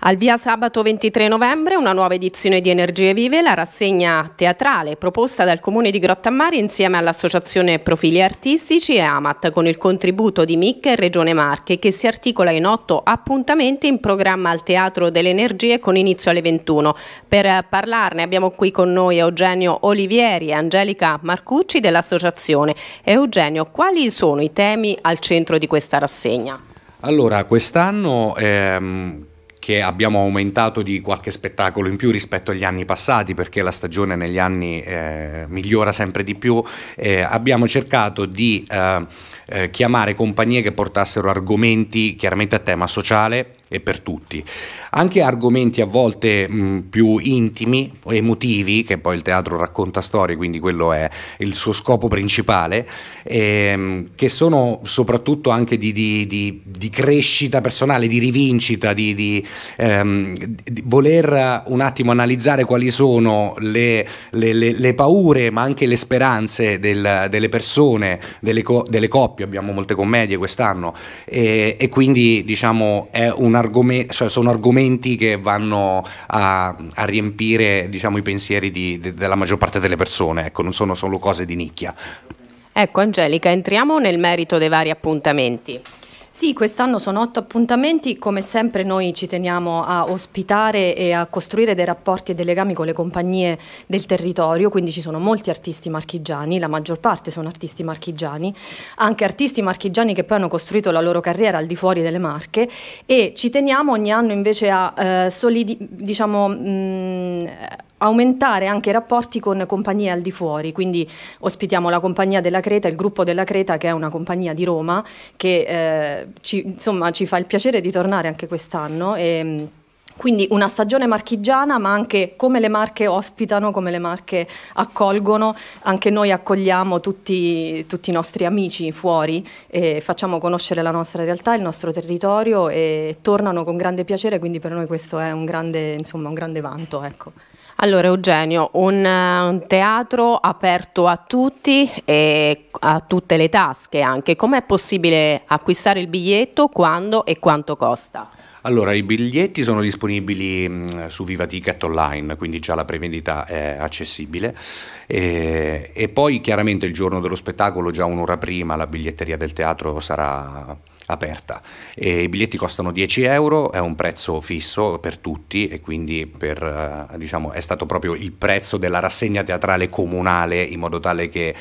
Al via sabato 23 novembre una nuova edizione di Energie Vive, la rassegna teatrale proposta dal Comune di Grottammare insieme all'Associazione Profili Artistici e Amat con il contributo di MIC e Regione Marche che si articola in otto appuntamenti in programma al Teatro delle Energie con inizio alle 21. Per parlarne abbiamo qui con noi Eugenio Olivieri e Angelica Marcucci dell'Associazione. Eugenio, quali sono i temi al centro di questa rassegna? Allora, quest'anno... Ehm che abbiamo aumentato di qualche spettacolo in più rispetto agli anni passati perché la stagione negli anni eh, migliora sempre di più, eh, abbiamo cercato di eh, eh chiamare compagnie che portassero argomenti chiaramente a tema sociale e per tutti. Anche argomenti a volte mh, più intimi, o emotivi, che poi il teatro racconta storie, quindi quello è il suo scopo principale, ehm, che sono soprattutto anche di, di, di, di, crescita personale, di rivincita, ehm, di, voler un attimo analizzare quali sono le, le, le, le paure, ma anche le speranze del, delle persone, delle, co delle, coppie, abbiamo molte commedie quest'anno, e, e quindi diciamo è una argome- cioè sono argomenti che vanno a, a riempire diciamo, i pensieri di, de, della maggior parte delle persone, ecco, non sono solo cose di nicchia. Ecco Angelica, entriamo nel merito dei vari appuntamenti. Sì, quest'anno sono otto appuntamenti, come sempre noi ci teniamo a ospitare e a costruire dei rapporti e dei legami con le compagnie del territorio, quindi ci sono molti artisti marchigiani, la maggior parte sono artisti marchigiani, anche artisti marchigiani che poi hanno costruito la loro carriera al di fuori delle marche e ci teniamo ogni anno invece a eh, solidi, diciamo, mh, mm, aumentare anche i rapporti con compagnie al di fuori, quindi ospitiamo la compagnia della Creta, il gruppo della Creta che è una compagnia di Roma che eh, ci, insomma, ci fa il piacere di tornare anche quest'anno. E, ehm, quindi una stagione marchigiana, ma anche come le Marche ospitano, come le Marche accolgono, anche noi accogliamo tutti, tutti i nostri amici fuori e facciamo conoscere la nostra realtà, il nostro territorio e tornano con grande piacere, quindi per noi questo è un grande, insomma, un grande vanto. Ecco. Allora Eugenio, un, eh, un, teatro aperto a tutti e a tutte le tasche anche, com'è possibile acquistare il biglietto, quando e quanto costa? Allora, i biglietti sono disponibili mm, su Viva Ticket online, quindi già la prevendita è accessibile. E, eh, e poi chiaramente il giorno dello spettacolo, già un'ora prima, la biglietteria del teatro sarà aperta. E I biglietti costano 10 euro, è un prezzo fisso per tutti e quindi per, eh, diciamo, è stato proprio il prezzo della rassegna teatrale comunale in modo tale che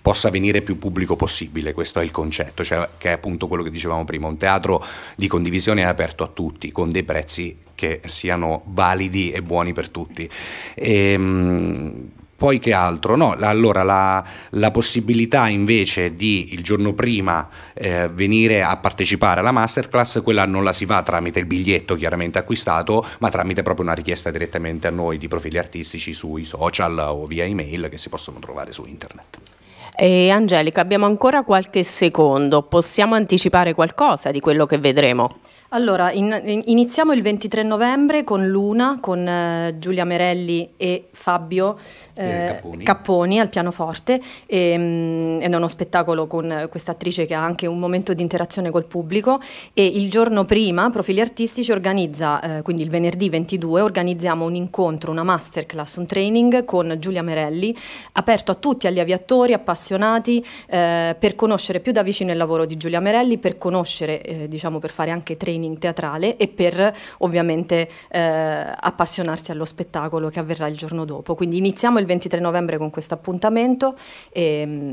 possa venire più pubblico possibile, questo è il concetto, cioè, che è appunto quello che dicevamo prima, un teatro di condivisione è aperto a tutti tutti, con dei prezzi che siano validi e buoni per tutti. E, ehm, poi che altro? No, allora la, la, possibilità invece di il giorno prima eh, venire a partecipare alla masterclass, quella non la si fa tramite il biglietto chiaramente acquistato, ma tramite proprio una richiesta direttamente a noi di profili artistici sui social o via email che si possono trovare su internet. E Angelica, abbiamo ancora qualche secondo, possiamo anticipare qualcosa di quello che vedremo? Allora, in, iniziamo il 23 novembre con Luna, con eh, Giulia Merelli e Fabio eh, Capponi. Capponi. al pianoforte. E, ehm, mh, è uno spettacolo con questa attrice che ha anche un momento di interazione col pubblico. E il giorno prima, Profili Artistici organizza, eh, quindi il venerdì 22, organizziamo un incontro, una masterclass, un training con Giulia Merelli, aperto a tutti, agli aviatori, a pastori appassionati eh, per conoscere più da vicino il lavoro di Giulia Merelli, per conoscere, eh, diciamo, per fare anche training teatrale e per ovviamente eh, appassionarsi allo spettacolo che avverrà il giorno dopo. Quindi iniziamo il 23 novembre con questo appuntamento. E, mm,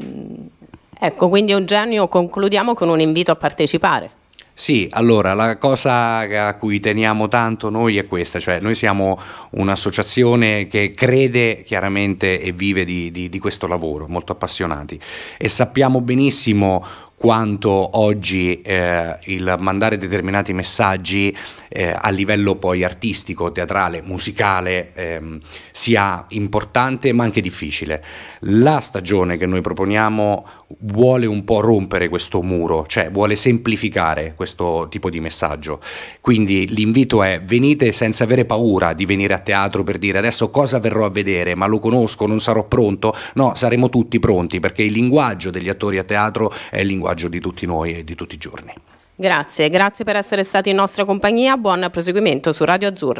Ecco, quindi Eugenio concludiamo con un invito a partecipare. Sì, allora la cosa a cui teniamo tanto noi è questa, cioè noi siamo un'associazione che crede chiaramente e vive di, di, di questo lavoro, molto appassionati e sappiamo benissimo quanto oggi eh, il mandare determinati messaggi eh, a livello poi artistico, teatrale, musicale ehm, sia importante ma anche difficile. La stagione che noi proponiamo vuole un po' rompere questo muro, cioè vuole semplificare questo tipo di messaggio. Quindi l'invito è venite senza avere paura di venire a teatro per dire adesso cosa verrò a vedere, ma lo conosco, non sarò pronto. No, saremo tutti pronti perché il linguaggio degli attori a teatro è il linguaggio linguaggio di tutti noi e di tutti i giorni. Grazie, grazie per essere stati in nostra compagnia, buon proseguimento su Radio Azzurra.